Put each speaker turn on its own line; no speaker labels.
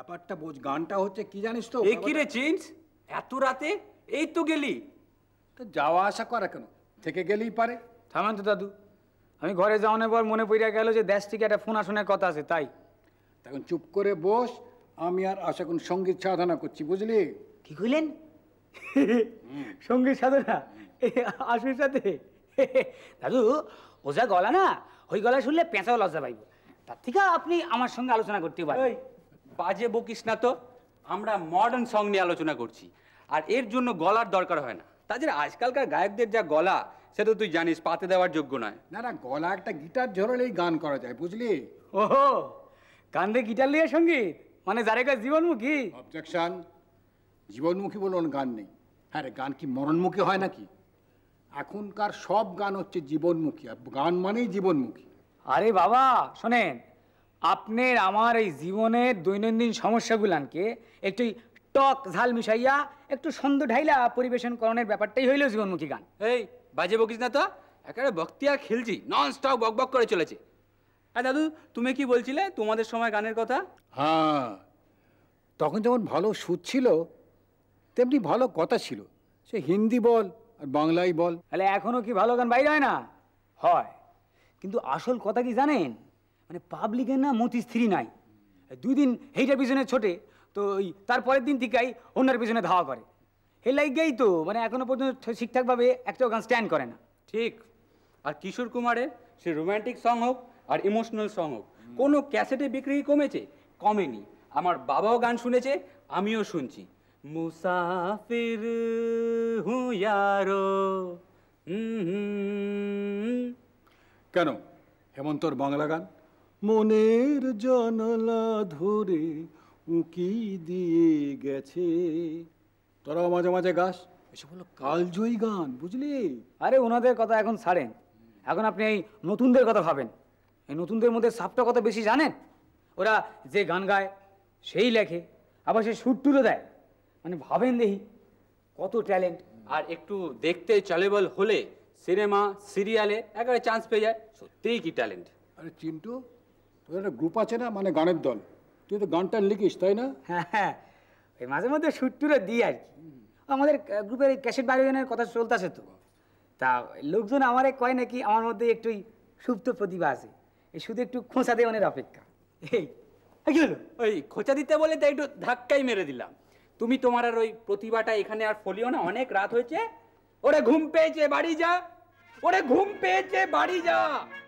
ব্যাপারটা বোঝ গানটা হচ্ছে কি জানিস তো কি রে চিনস এত রাতে এই তো
গেলি তো যাওয়া আসা করা কেন থেকে গেলেই পারে থামান তো দাদু আমি ঘরে যাওয়ানোর পর মনে পড়িয়া গেল যে দেশ থেকে একটা ফোন আসনের কথা আছে তাই তখন চুপ করে বস
আমি আর আশা কোন সঙ্গীত সাধনা করছি বুঝলি কি কইলেন
সঙ্গীত সাধনা আশুর সাথে দাদু ও যা গলা
না ওই গলা শুনলে পেঁচাও লজ্জা পাইব তার থেকে আপনি আমার সঙ্গে আলোচনা করতে পারেন বাজে বকিস না তো আমরা মডার্ন সং নিয়ে আলোচনা করছি আর এর জন্য গলার দরকার হয় না তাছাড়া আজকালকার গায়কদের যা গলা সে তো তুই জানিস পাতে দেওয়ার যোগ্য নয়
না না গলা একটা গিটার ঝরলেই গান করা যায় বুঝলি ওহো কান্দে গিটার নিয়ে সঙ্গীত মানে যারে কাজ জীবনমুখী অবজেকশন জীবনমুখী বলুন গান নেই হ্যাঁ রে গান কি মরণমুখী হয় নাকি এখনকার সব গান হচ্ছে জীবনমুখী আর গান মানেই
জীবনমুখী আরে বাবা শোনেন আপনার আমার এই জীবনের দৈনন্দিন সমস্যাগুলানকে একটু টক ঝাল মিশাইয়া একটু সন্ধ্যা ঢাইলা পরিবেশন করণের ব্যাপারটাই হইল জীবনমুখী গান
এই বাজে বকিস না তো একেবারে বক্তিয়া খেলছি নন স্টপ বক বক করে চলেছে আর দাদু তুমি কি বলছিলে তোমাদের সময় গানের কথা হ্যাঁ
তখন যেমন ভালো সুর ছিল তেমনি ভালো কথা ছিল
সে
হিন্দি বল আর বাংলাই বল তাহলে এখনও কি ভালো গান বাইরে হয় না হয় কিন্তু আসল কথা কি জানেন মানে পাবলিকের না মতি স্ত্রী নাই দুই দিন হেইটার পিছনে ছোটে তো ওই তারপরের দিন থেকেই অন্যের পিছনে ধাওয়া করে হে লাইগেই তো মানে
এখনো পর্যন্ত ঠিকঠাকভাবে একটাও গান স্ট্যান্ড করে না ঠিক আর কিশোর কুমারের সে রোম্যান্টিক সং হোক আর ইমোশনাল সং হোক কোনো ক্যাসেটে বিক্রি কমেছে কমেনি আমার বাবাও গান শুনেছে আমিও শুনছি মুসাফির হুয়ারো কেন
হেমন্তর বাংলা গান মনের জানলা ধরে উঁকি দিয়ে গেছে তোরা মাঝে মাঝে গাস এসব হলো
কালজয়ী গান বুঝলি আরে ওনাদের কথা এখন ছাড়েন এখন আপনি এই নতুনদের কথা ভাবেন এই নতুনদের মধ্যে সাপটা কথা বেশি জানেন ওরা যে গান গায় সেই লেখে আবার সে সুর তুলে দেয় মানে ভাবেন দেখি
কত ট্যালেন্ট আর একটু দেখতে চলেবল হলে সিনেমা সিরিয়ালে একেবারে চান্স পেয়ে যায় সত্যিই কি ট্যালেন্ট
আরে চিন্টু একটা গ্রুপ আছে না মানে গানের দল তুই তো গানটা লিখিস
তাই না হ্যাঁ হ্যাঁ ওই মাঝে মধ্যে সুটটুরে দিই আর কি আমাদের গ্রুপের ক্যাসেট বাড়ির কথা চলতেছে তো তা লোকজন আমারে কয় নাকি আমার মধ্যে একটু সুপ্ত
প্রতিভা আছে এই শুধু একটু খোঁচা অনেক অপেক্ষা এই ওই খোঁচা দিতে বলে তাই একটু ধাক্কাই মেরে দিলাম তুমি তোমার আর ওই প্রতিভাটা এখানে আর ফলিও না অনেক রাত হয়েছে ওরে ঘুম পেয়েছে বাড়ি যা ওরে ঘুম পেয়েছে বাড়ি যা